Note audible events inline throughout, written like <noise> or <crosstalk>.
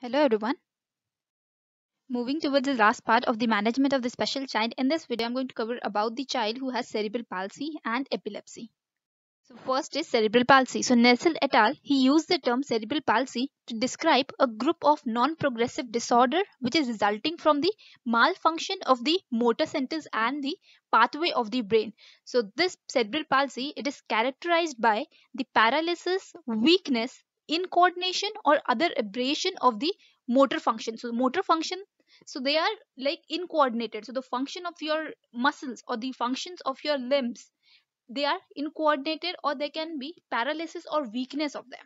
Hello everyone. Moving towards the last part of the management of the special child, in this video I'm going to cover about the child who has cerebral palsy and epilepsy. So first is cerebral palsy. So Nelson et al. he used the term cerebral palsy to describe a group of non-progressive disorder which is resulting from the malfunction of the motor centers and the pathway of the brain. So this cerebral palsy it is characterized by the paralysis, weakness, incoordination or other aberration of the motor function. So motor function, so they are like incoordinated. So the function of your muscles or the functions of your limbs, they are incoordinated or there can be paralysis or weakness of them.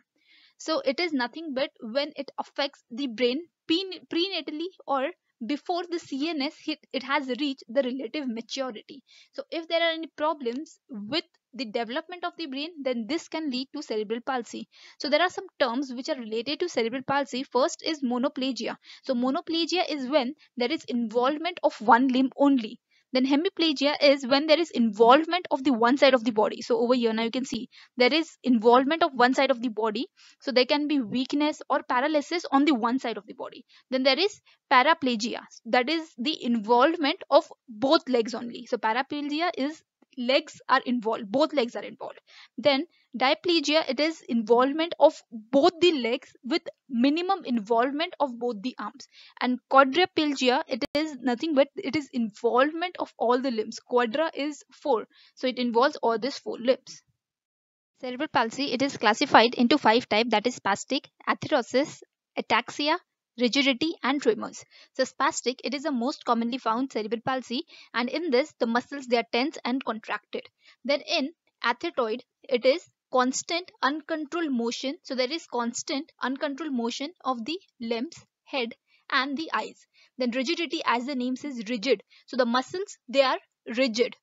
So it is nothing but when it affects the brain prenatally or before the CNS hit, it has reached the relative maturity. So if there are any problems with the development of the brain, then this can lead to cerebral palsy. So there are some terms which are related to cerebral palsy. First is monoplegia. So monoplegia is when there is involvement of one limb only. Then hemiplegia is when there is involvement of the one side of the body. So over here now you can see there is involvement of one side of the body. So there can be weakness or paralysis on the one side of the body. Then there is paraplegia. That is the involvement of both legs only. So paraplegia is legs are involved both legs are involved then diplegia it is involvement of both the legs with minimum involvement of both the arms and quadriplegia it is nothing but it is involvement of all the limbs quadra is four so it involves all these four limbs cerebral palsy it is classified into five type that is spastic atherosis ataxia rigidity and tremors. So spastic, it is the most commonly found cerebral palsy and in this the muscles they are tense and contracted. Then in athetoid, it is constant uncontrolled motion. So there is constant uncontrolled motion of the limbs, head and the eyes. Then rigidity as the name says rigid. So the muscles they are rigid.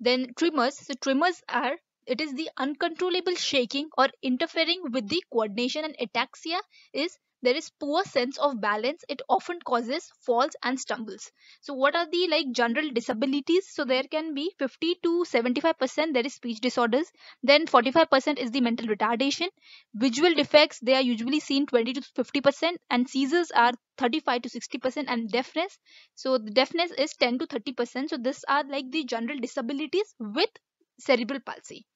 Then tremors, so tremors are it is the uncontrollable shaking or interfering with the coordination and ataxia is there is poor sense of balance it often causes falls and stumbles so what are the like general disabilities so there can be 50 to 75 percent there is speech disorders then 45 percent is the mental retardation visual defects they are usually seen 20 to 50 percent and seizures are 35 to 60 percent and deafness so the deafness is 10 to 30 percent so these are like the general disabilities with cerebral palsy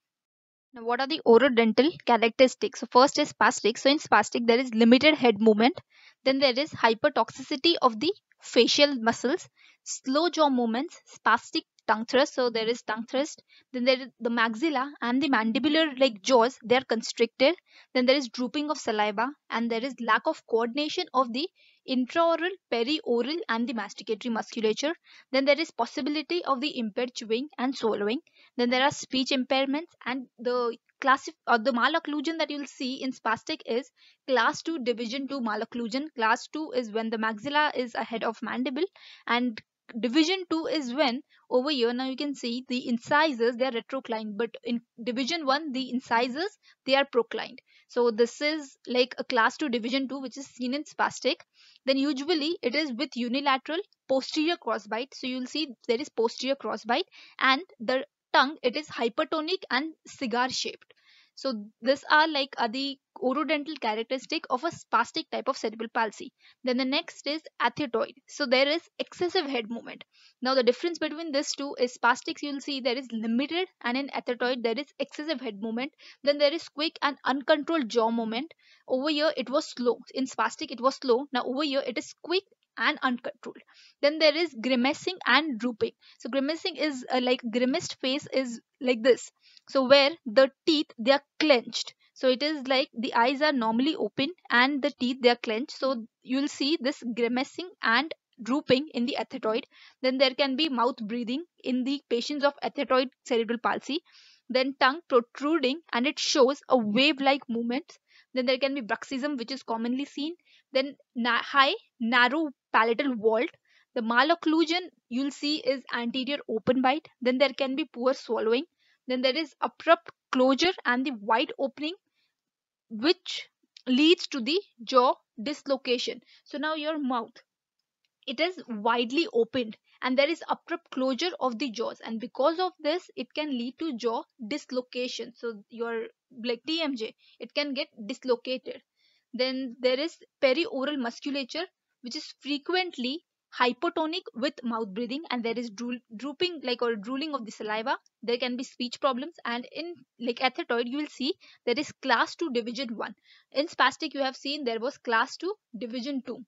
now, what are the orodental characteristics? So, first is spastic. So, in spastic, there is limited head movement. Then there is hypertoxicity of the facial muscles, slow jaw movements, spastic tongue thrust. So, there is tongue thrust. Then there is the maxilla and the mandibular like jaws, they are constricted. Then there is drooping of saliva and there is lack of coordination of the intraoral, perioral and the masticatory musculature. Then there is possibility of the impaired chewing and swallowing. Then there are speech impairments and the class or uh, the malocclusion that you'll see in spastic is class 2 division 2 malocclusion. Class 2 is when the maxilla is ahead of mandible and division 2 is when over here now you can see the incisors they are retroclined but in division 1 the incisors they are proclined so this is like a class 2 division 2 which is seen in spastic then usually it is with unilateral posterior crossbite so you'll see there is posterior crossbite and the tongue it is hypertonic and cigar shaped so these are like are the orodental characteristic of a spastic type of cerebral palsy. Then the next is athetoid. So there is excessive head movement. Now the difference between these two is spastics you will see there is limited and in athetoid there is excessive head movement. Then there is quick and uncontrolled jaw movement. Over here it was slow. In spastic it was slow. Now over here it is quick and uncontrolled. Then there is grimacing and drooping. So grimacing is uh, like grimaced face is like this so where the teeth they are clenched. So it is like the eyes are normally open and the teeth they are clenched. So you'll see this grimacing and drooping in the athetoid. Then there can be mouth breathing in the patients of athetoid cerebral palsy. Then tongue protruding and it shows a wave-like movement. Then there can be bruxism which is commonly seen. Then na high narrow palatal vault. The malocclusion you'll see is anterior open bite. Then there can be poor swallowing. Then there is abrupt closure and the wide opening which leads to the jaw dislocation. So now your mouth, it is widely opened and there is abrupt closure of the jaws and because of this it can lead to jaw dislocation. So your like TMJ, it can get dislocated. Then there is perioral musculature which is frequently hypotonic with mouth breathing and there is drool, drooping like or drooling of the saliva there can be speech problems and in like athetoid you will see there is class 2 division 1 in spastic you have seen there was class 2 division 2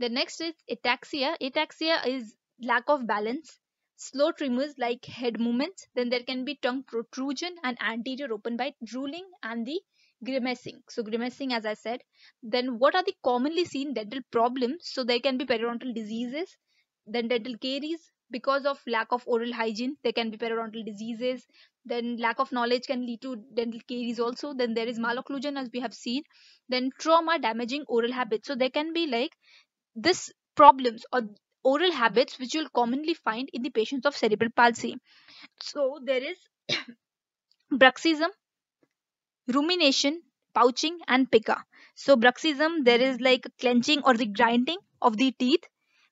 the next is ataxia ataxia is lack of balance slow tremors like head movements then there can be tongue protrusion and anterior open bite drooling and the grimacing. So grimacing, as I said, then what are the commonly seen dental problems? So there can be periodontal diseases, then dental caries because of lack of oral hygiene. There can be periodontal diseases. Then lack of knowledge can lead to dental caries also. Then there is malocclusion as we have seen. Then trauma damaging oral habits. So there can be like this problems or oral habits which you'll commonly find in the patients of cerebral palsy. So there is <coughs> bruxism rumination, pouching, and pica. So, bruxism, there is like clenching or the grinding of the teeth.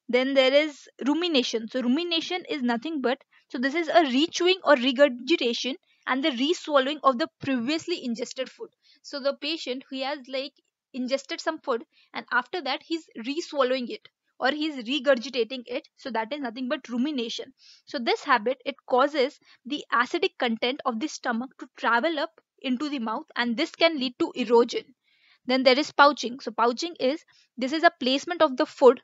Then there is rumination. So, rumination is nothing but, so this is a rechewing or regurgitation and the re-swallowing of the previously ingested food. So, the patient who has like ingested some food and after that he's re-swallowing it or he's regurgitating it so that is nothing but rumination so this habit it causes the acidic content of the stomach to travel up into the mouth and this can lead to erosion. Then there is pouching. So pouching is this is a placement of the food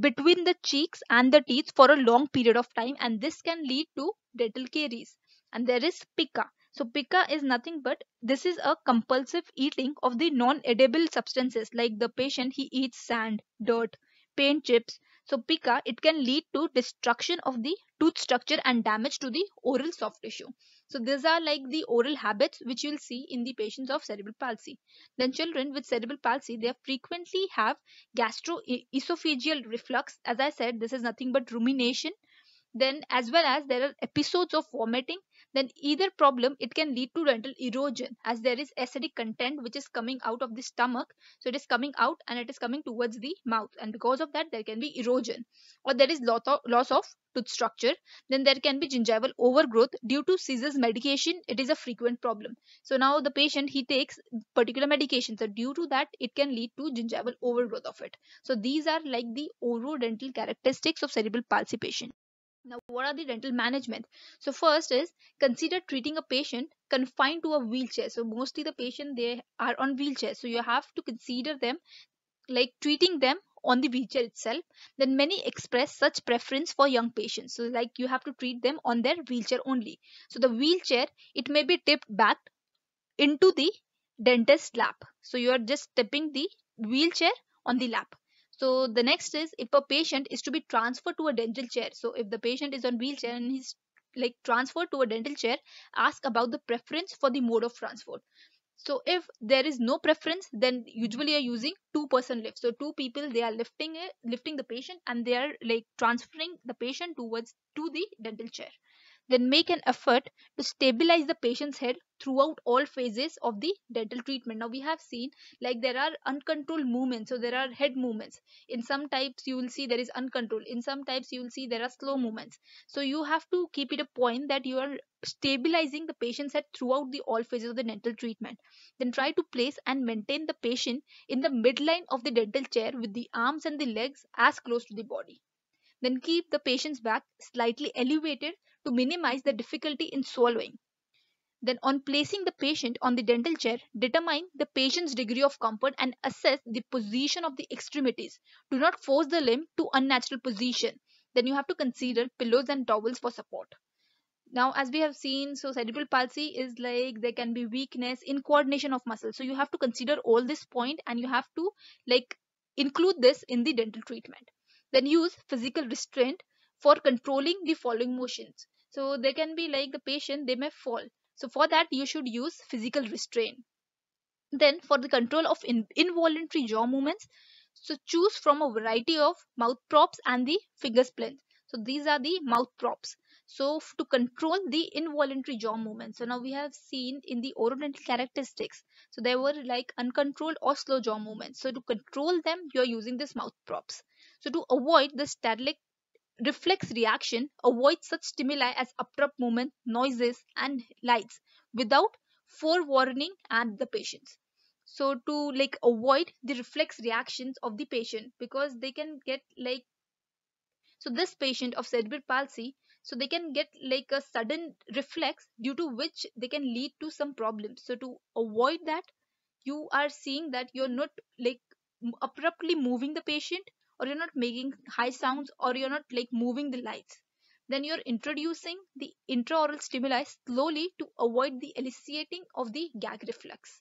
between the cheeks and the teeth for a long period of time and this can lead to dental caries. And there is pica. So pica is nothing but this is a compulsive eating of the non-edible substances like the patient he eats sand, dirt, paint chips. So pica it can lead to destruction of the tooth structure and damage to the oral soft tissue. So these are like the oral habits which you'll see in the patients of cerebral palsy. Then children with cerebral palsy, they frequently have gastroesophageal reflux. As I said, this is nothing but rumination. Then as well as there are episodes of vomiting then either problem it can lead to dental erosion as there is acidic content which is coming out of the stomach so it is coming out and it is coming towards the mouth and because of that there can be erosion or there is loss of tooth structure then there can be gingival overgrowth due to seizures medication it is a frequent problem so now the patient he takes particular medication so due to that it can lead to gingival overgrowth of it so these are like the orodental characteristics of cerebral palsy patient now, what are the dental management? So, first is consider treating a patient confined to a wheelchair. So, mostly the patient they are on wheelchair. So, you have to consider them like treating them on the wheelchair itself. Then many express such preference for young patients. So, like you have to treat them on their wheelchair only. So, the wheelchair it may be tipped back into the dentist lap. So, you are just tipping the wheelchair on the lap. So the next is if a patient is to be transferred to a dental chair. So if the patient is on wheelchair and he's like transferred to a dental chair, ask about the preference for the mode of transport. So if there is no preference, then usually you're using two-person lift. So two people they are lifting it, lifting the patient, and they are like transferring the patient towards to the dental chair. Then make an effort to stabilize the patient's head throughout all phases of the dental treatment. Now we have seen like there are uncontrolled movements. So there are head movements. In some types you will see there is uncontrolled. In some types you will see there are slow movements. So you have to keep it a point that you are stabilizing the patient's head throughout the all phases of the dental treatment. Then try to place and maintain the patient in the midline of the dental chair with the arms and the legs as close to the body. Then keep the patient's back slightly elevated to minimize the difficulty in swallowing. Then, on placing the patient on the dental chair, determine the patient's degree of comfort and assess the position of the extremities. Do not force the limb to unnatural position. Then you have to consider pillows and towels for support. Now, as we have seen, so cerebral palsy is like there can be weakness in coordination of muscles. So you have to consider all this point and you have to like include this in the dental treatment. Then use physical restraint for controlling the following motions. So they can be like the patient, they may fall. So for that you should use physical restraint. Then for the control of in involuntary jaw movements, so choose from a variety of mouth props and the finger splints. So these are the mouth props. So to control the involuntary jaw movements. So now we have seen in the orodontal characteristics. So there were like uncontrolled or slow jaw movements. So to control them, you are using these mouth props. So to avoid the static reflex reaction avoids such stimuli as abrupt movement, noises, and lights without forewarning and the patients. So to like avoid the reflex reactions of the patient because they can get like so this patient of cerebral palsy so they can get like a sudden reflex due to which they can lead to some problems. So to avoid that, you are seeing that you're not like abruptly moving the patient or you're not making high sounds or you're not like moving the lights then you're introducing the intraoral stimuli slowly to avoid the eliciting of the gag reflex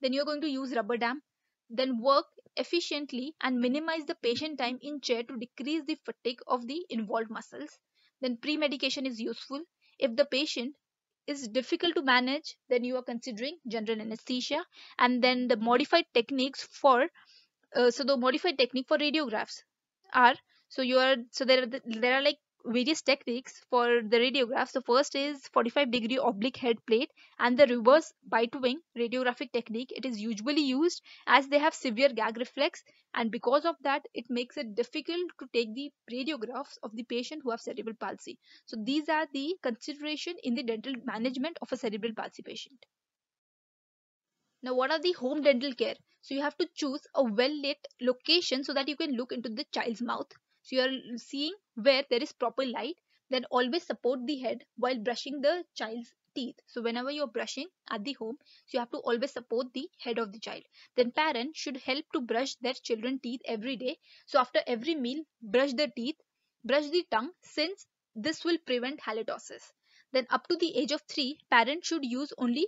then you're going to use rubber dam then work efficiently and minimize the patient time in chair to decrease the fatigue of the involved muscles then pre-medication is useful if the patient is difficult to manage then you are considering general anesthesia and then the modified techniques for uh, so the modified technique for radiographs are so you are so there are there are like various techniques for the radiographs. The first is 45 degree oblique head plate and the reverse bite wing radiographic technique. It is usually used as they have severe gag reflex and because of that it makes it difficult to take the radiographs of the patient who have cerebral palsy. So these are the consideration in the dental management of a cerebral palsy patient. Now, what are the home dental care? So you have to choose a well-lit location so that you can look into the child's mouth. So you are seeing where there is proper light. Then always support the head while brushing the child's teeth. So whenever you're brushing at the home, so you have to always support the head of the child. Then parents should help to brush their children's teeth every day. So after every meal, brush their teeth, brush the tongue since this will prevent halitosis. Then up to the age of 3, parents should use only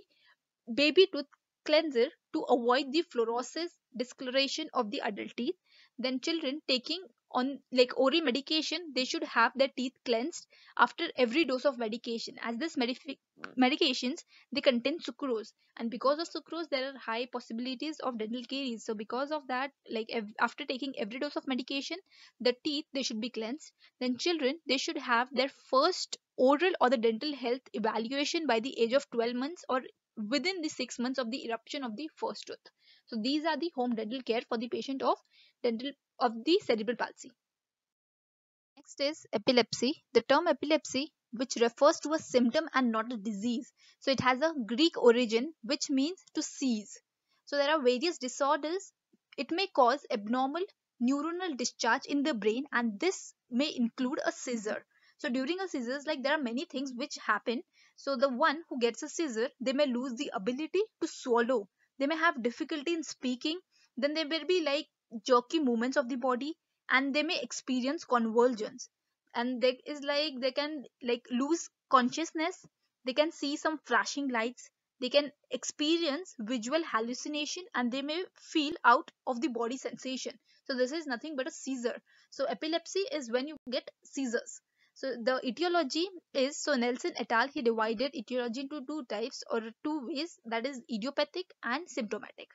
baby tooth cleanser to avoid the fluorosis discoloration of the adult teeth. Then children taking on like oral medication, they should have their teeth cleansed after every dose of medication as this medications, they contain sucrose and because of sucrose, there are high possibilities of dental caries. So because of that, like after taking every dose of medication, the teeth, they should be cleansed. Then children, they should have their first oral or the dental health evaluation by the age of 12 months or within the six months of the eruption of the first tooth. So these are the home dental care for the patient of dental of the cerebral palsy. Next is epilepsy. The term epilepsy which refers to a symptom and not a disease. So it has a Greek origin which means to seize. So there are various disorders. It may cause abnormal neuronal discharge in the brain and this may include a seizure. So during a seizure like there are many things which happen so the one who gets a seizure, they may lose the ability to swallow. They may have difficulty in speaking. Then there will be like jerky movements of the body and they may experience convulsions. And there is like they can like lose consciousness. They can see some flashing lights. They can experience visual hallucination and they may feel out of the body sensation. So this is nothing but a seizure. So epilepsy is when you get seizures. So the etiology is, so Nelson et al. he divided etiology into two types or two ways that is idiopathic and symptomatic.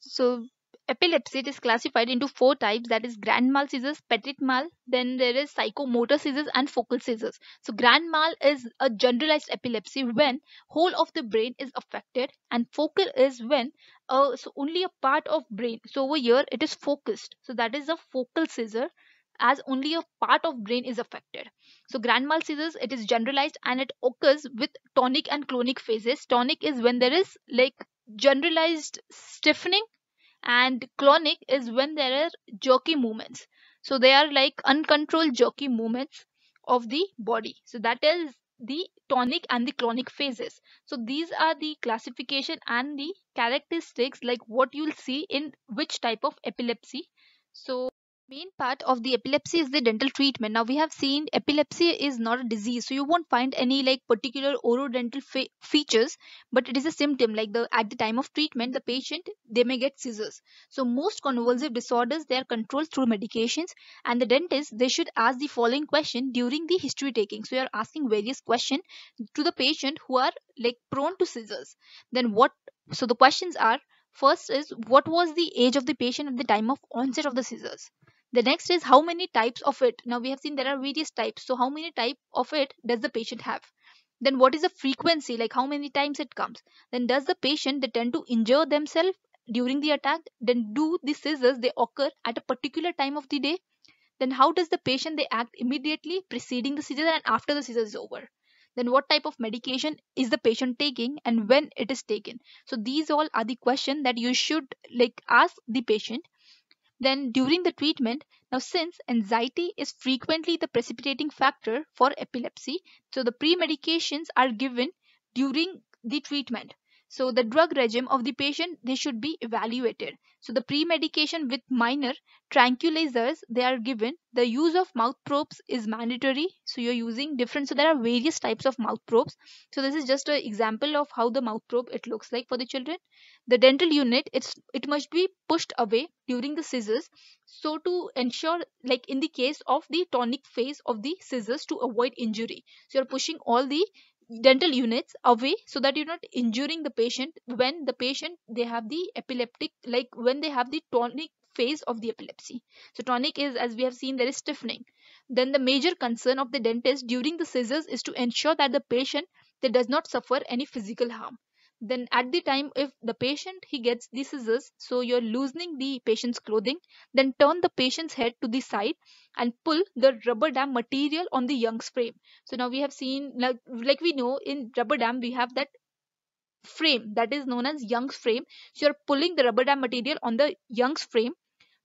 So epilepsy is classified into four types that is grand mal seizures petit mal then there is psychomotor seizures and focal seizures so grand mal is a generalized epilepsy when whole of the brain is affected and focal is when uh, so only a part of brain so over here it is focused so that is a focal seizure as only a part of brain is affected. So grand mal seizures, it is generalized and it occurs with tonic and clonic phases. Tonic is when there is like generalized stiffening and clonic is when there are jerky movements. So they are like uncontrolled jerky movements of the body. So that is the tonic and the clonic phases. So these are the classification and the characteristics like what you'll see in which type of epilepsy. So main part of the epilepsy is the dental treatment now we have seen epilepsy is not a disease so you won't find any like particular orodental fe features but it is a symptom like the at the time of treatment the patient they may get seizures so most convulsive disorders they are controlled through medications and the dentist they should ask the following question during the history taking so you are asking various question to the patient who are like prone to seizures then what so the questions are First is what was the age of the patient at the time of onset of the seizures? The next is how many types of it. Now we have seen there are various types. So how many type of it does the patient have? Then what is the frequency? Like how many times it comes? Then does the patient they tend to injure themselves during the attack? Then do the seizures they occur at a particular time of the day? Then how does the patient they act immediately preceding the seizure and after the seizure is over? then what type of medication is the patient taking and when it is taken so these all are the questions that you should like ask the patient then during the treatment. Now, since anxiety is frequently the precipitating factor for epilepsy, so the pre medications are given during the treatment. So the drug regime of the patient, they should be evaluated. So the pre-medication with minor tranquilizers, they are given. The use of mouth probes is mandatory. So you're using different, so there are various types of mouth probes. So this is just an example of how the mouth probe it looks like for the children. The dental unit, it's it must be pushed away during the scissors. So to ensure, like in the case of the tonic phase of the scissors to avoid injury. So you're pushing all the dental units away so that you're not injuring the patient when the patient they have the epileptic like when they have the tonic phase of the epilepsy so tonic is as we have seen there is stiffening then the major concern of the dentist during the seizures is to ensure that the patient that does not suffer any physical harm then at the time if the patient he gets the scissors so you're loosening the patient's clothing then turn the patient's head to the side and pull the rubber dam material on the young's frame so now we have seen like, like we know in rubber dam we have that frame that is known as young's frame so you're pulling the rubber dam material on the young's frame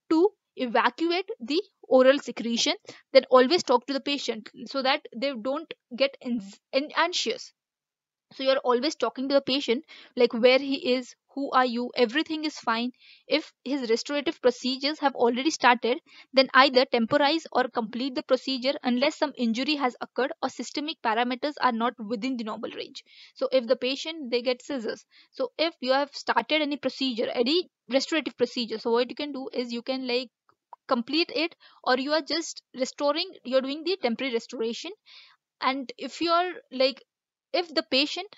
to evacuate the oral secretion then always talk to the patient so that they don't get anxious so you're always talking to the patient like where he is who are you everything is fine if his restorative procedures have already started then either temporize or complete the procedure unless some injury has occurred or systemic parameters are not within the normal range so if the patient they get scissors so if you have started any procedure any restorative procedure so what you can do is you can like complete it or you are just restoring you're doing the temporary restoration and if you're like if the patient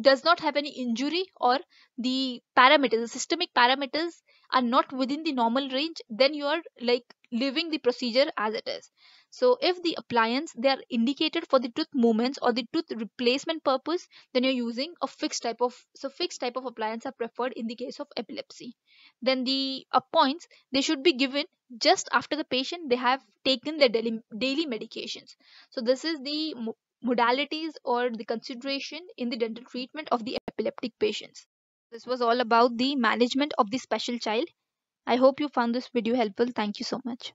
does not have any injury or the parameters, the systemic parameters are not within the normal range, then you are like leaving the procedure as it is. So if the appliance, they are indicated for the tooth movements or the tooth replacement purpose, then you're using a fixed type of, so fixed type of appliance are preferred in the case of epilepsy. Then the appoints, they should be given just after the patient, they have taken their daily, daily medications. So this is the modalities or the consideration in the dental treatment of the epileptic patients. This was all about the management of the special child. I hope you found this video helpful. Thank you so much.